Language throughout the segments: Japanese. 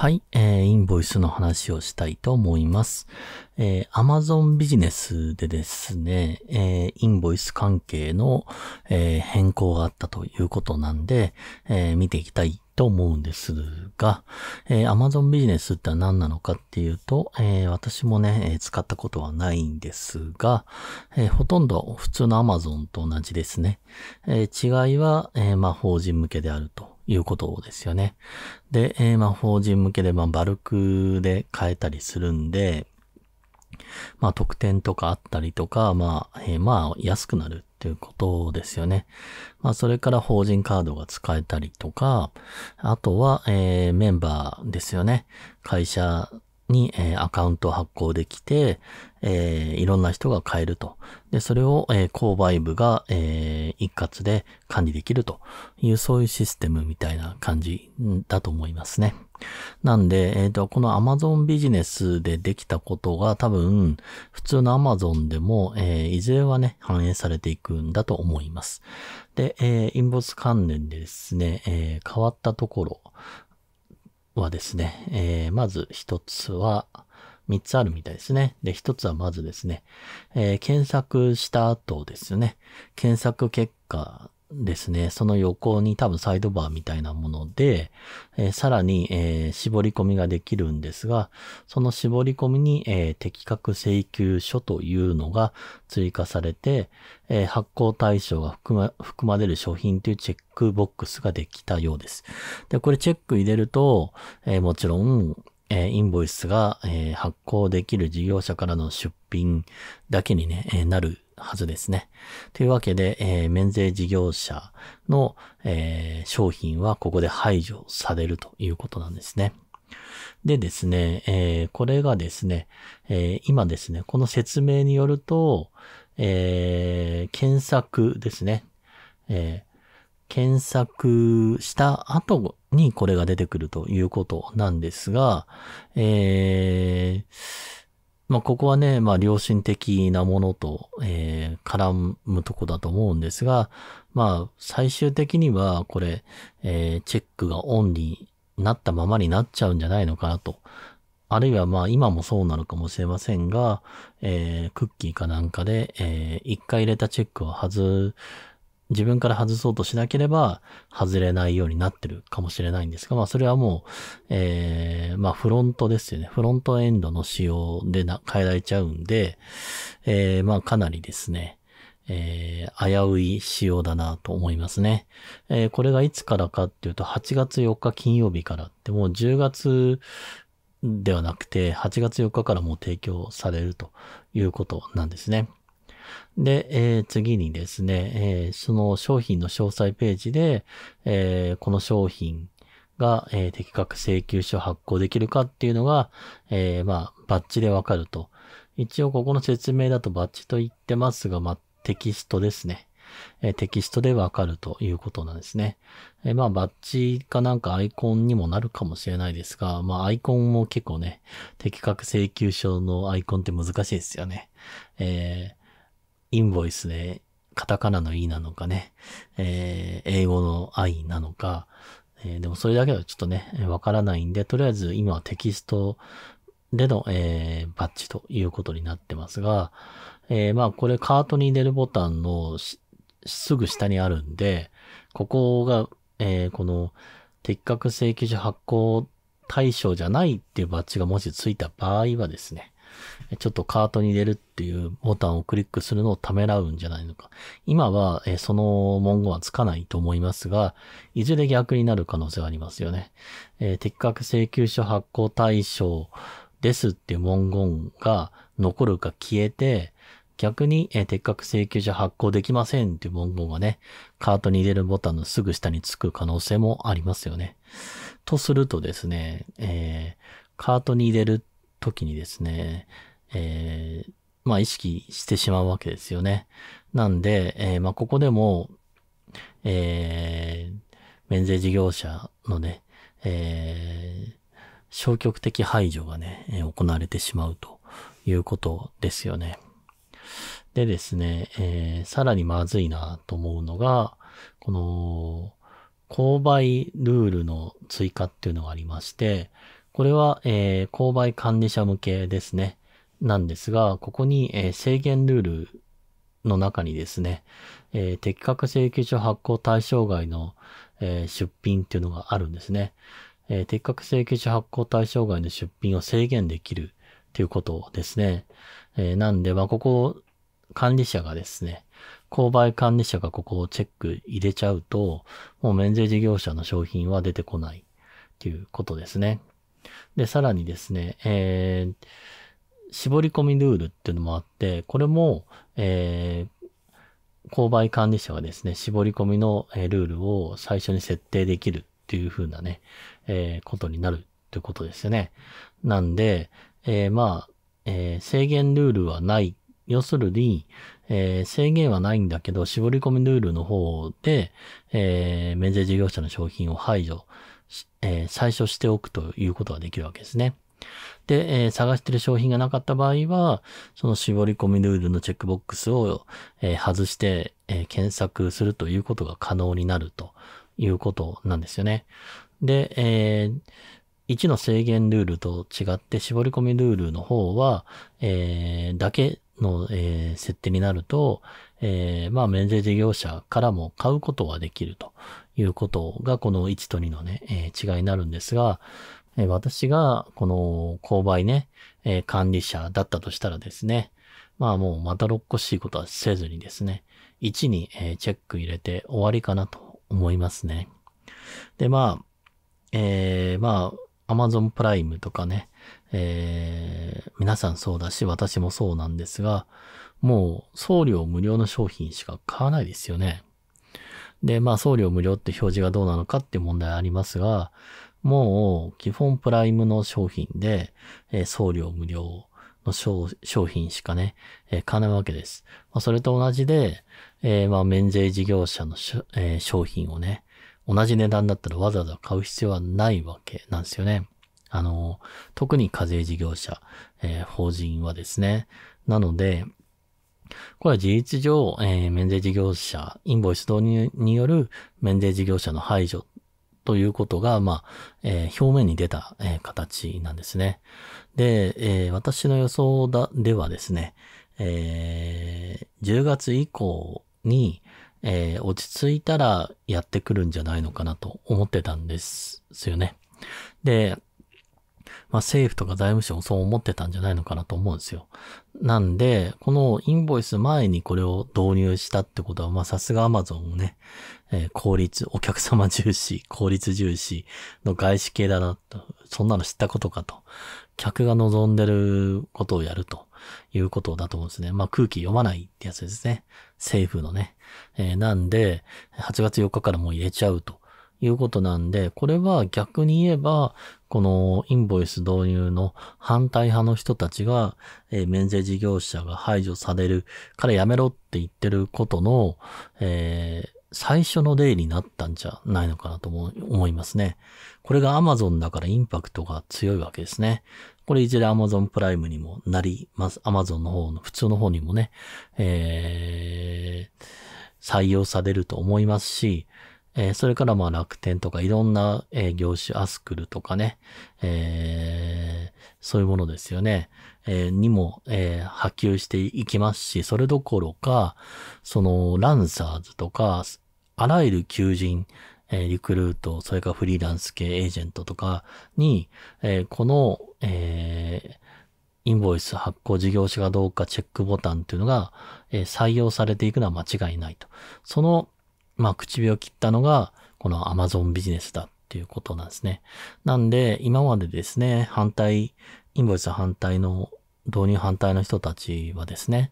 はい、えー、インボイスの話をしたいと思います。えー、Amazon ビジネスでですね、えー、インボイス関係の、えー、変更があったということなんで、えー、見ていきたいと思うんですが、えー、Amazon ビジネスって何なのかっていうと、えー、私もね、えー、使ったことはないんですが、えほとんど普通の Amazon と同じですね。え違いは、えまあ、法人向けであると。いうことですよね。で、えー、法人向けで、まあ、バルクで買えたりするんで、まあ、特典とかあったりとか、まあ、えー、まあ、安くなるっていうことですよね。まあ、それから法人カードが使えたりとか、あとは、えー、メンバーですよね。会社に、えー、アカウントを発行できて、えー、いろんな人が買えると。で、それを、えー、購買部が、え一括で管理できるという、そういうシステムみたいな感じだと思いますね。なんで、えっ、と、この Amazon ビジネスでできたことが多分、普通の Amazon でも、えいずれはね、反映されていくんだと思います。で、えインボス関連でですね、え変わったところはですね、えー、まず一つは、三つあるみたいですね。で、一つはまずですね、えー、検索した後ですね、検索結果ですね、その横に多分サイドバーみたいなもので、えー、さらに、えー、絞り込みができるんですが、その絞り込みに、えー、適格請求書というのが追加されて、え発行対象が含ま含まれる商品というチェックボックスができたようです。で、これチェック入れると、えもちろん、えインボイスが、え発行できる事業者からの出品だけに、ねえなるはずですね。というわけで、えー、免税事業者の、えー、商品はここで排除されるということなんですね。でですね、えー、これがですね、え今ですね、この説明によると、え検索ですね、え検索した後にこれが出てくるということなんですが、えーまあ、ここはね、まあ、良心的なものと、えー、絡むとこだと思うんですが、まあ、最終的には、これ、えー、チェックがオンになったままになっちゃうんじゃないのかなと。あるいは、まあ、今もそうなのかもしれませんが、えー、クッキーかなんかで、えー、一回入れたチェックを外自分から外そうとしなければ外れないようになってるかもしれないんですが、まあそれはもう、えー、まあフロントですよね。フロントエンドの仕様でな変えられちゃうんで、えー、まあかなりですね、えー、危うい仕様だなと思いますね。えー、これがいつからかっていうと8月4日金曜日からってもう10月ではなくて8月4日からもう提供されるということなんですね。で、えー、次にですね、えー、その商品の詳細ページで、えー、この商品が、えー、的確請求書発行できるかっていうのが、えー、まあ、バッチでわかると。一応ここの説明だとバッチと言ってますが、まあ、テキストですね。えー、テキストでわかるということなんですね。えー、まあ、バッチかなんかアイコンにもなるかもしれないですが、まあ、アイコンも結構ね、適格請求書のアイコンって難しいですよね。えーインボイスで、カタカナの E なのかね、えー、英語の I なのか、えー、でもそれだけはちょっとね、わからないんで、とりあえず今はテキストでの、えー、バッチということになってますが、えー、まあこれカートに入れるボタンのすぐ下にあるんで、ここが、えー、この、適格請求書発行対象じゃないっていうバッチがもしついた場合はですね、ちょっとカートに入れるっていうボタンをクリックするのをためらうんじゃないのか。今は、えその文言はつかないと思いますが、いずれ逆になる可能性はありますよね。えー、適格請求書発行対象ですっていう文言が残るか消えて、逆に、えー、適格請求書発行できませんっていう文言がね、カートに入れるボタンのすぐ下につく可能性もありますよね。とするとですね、えー、カートに入れる時にですね、えー、まあ意識してしまうわけですよね。なんで、えー、まあここでも、えー、免税事業者のね、えー、消極的排除がね、行われてしまうということですよね。でですね、えー、さらにまずいなと思うのが、この、購買ルールの追加っていうのがありまして、これは、えー、購買管理者向けですね。なんですが、ここに、えー、制限ルールの中にですね、えー、適格請求書発行対象外の、えー、出品っていうのがあるんですね。えー、適格請求書発行対象外の出品を制限できるということですね。えなんで、まあ、ここ、管理者がですね、購買管理者がここをチェック入れちゃうと、もう免税事業者の商品は出てこないということですね。で、さらにですね、えー、絞り込みルールっていうのもあって、これも、えー、購買管理者がですね、絞り込みのルールを最初に設定できるっていう風なね、えー、ことになるということですよね。なんで、えー、まあ、えー、制限ルールはない。要するに、えー、制限はないんだけど、絞り込みルールの方で、え免税事業者の商品を排除えー、最初しておくということができるわけですね。で、えー、探してる商品がなかった場合は、その絞り込みルールのチェックボックスを、えー、外して、えー、検索するということが可能になるということなんですよね。で、え1の制限ルールと違って、絞り込みルールの方は、えだけの、え設定になると、えまあ免税事業者からも買うことはできるということが、この1と2のね、えー、違いになるんですが、えー、私が、この、購買ね、えー、管理者だったとしたらですね、まあもうまたろっこしいことはせずにですね、1に、えチェック入れて終わりかなと思いますね。で、まあ、えー、まあ、Amazon プライムとかね、えー、皆さんそうだし、私もそうなんですが、もう送料無料の商品しか買わないですよね。で、まあ送料無料って表示がどうなのかって問題ありますが、もう基本プライムの商品で、えー、送料無料の商品しかね、えー、買わないわけです。まあ、それと同じで、えー、まあ免税事業者の、えー、商品をね、同じ値段だったらわざわざ買う必要はないわけなんですよね。あの、特に課税事業者、えー、法人はですね。なので、これは事実上、えー、免税事業者、インボイス導入による免税事業者の排除ということが、まあ、えー、表面に出た、えー、形なんですね。で、え私の予想だではですね、え10月以降に、え落ち着いたらやってくるんじゃないのかなと思ってたんですよね。で、まあ、政府とか財務省もそう思ってたんじゃないのかなと思うんですよ。なんで、このインボイス前にこれを導入したってことは、まあ、さすが Amazon ね、えー、効率、お客様重視、効率重視の外資系だなと、そんなの知ったことかと。客が望んでることをやるということだと思うんですね。まあ、空気読まないってやつですね。政府のね。えー、なんで、8月4日からもう入れちゃうということなんで、これは逆に言えば、このインボイス導入の反対派の人たちが、えー、免税事業者が排除されるからやめろって言ってることの、えー、最初の例になったんじゃないのかなと思いますね。これが Amazon だからインパクトが強いわけですね。これいずれ Amazon プライムにもなります。Amazon の方の、普通の方にもね、えー、採用されると思いますし、えー、それからまあ楽天とかいろんな、えー、業種、アスクルとかね、えー、そういうものですよね、えにも、え波及していきますし、それどころか、そのランサーズとか、あらゆる求人、えリクルート、それからフリーランス系エージェントとかに、えこの、えインボイス発行事業者がどうかチェックボタンというのが、え採用されていくのは間違いないと。その、まあ、口火を切ったのが、この Amazon ビジネスだっていうことなんですね。なんで、今までですね、反対、インボイス反対の導入反対の人たちはですね、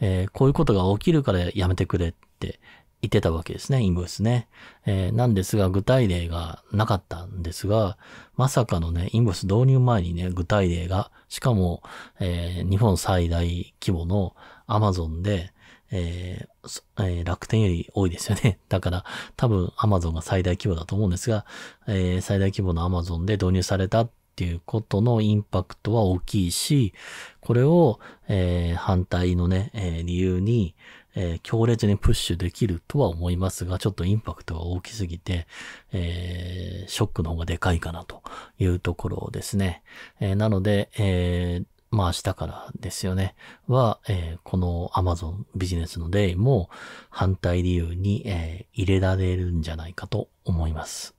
えー、こういうことが起きるからやめてくれっていてたわけですね、インボイスね。えー、なんですが、具体例がなかったんですが、まさかのね、インボイス導入前にね、具体例が、しかも、えー、日本最大規模の Amazon で、えーえー、楽天より多いですよね。だから、多分 Amazon が最大規模だと思うんですが、えー、最大規模の Amazon で導入されたっていうことのインパクトは大きいし、これを、えー、反対のね、えー、理由に、えー、強烈にプッシュできるとは思いますが、ちょっとインパクトが大きすぎて、えー、ショックの方がでかいかなというところですね。えー、なので、えーまあ明日からですよね。は、えー、この Amazon ビジネスのデイも反対理由に、えー、入れられるんじゃないかと思います。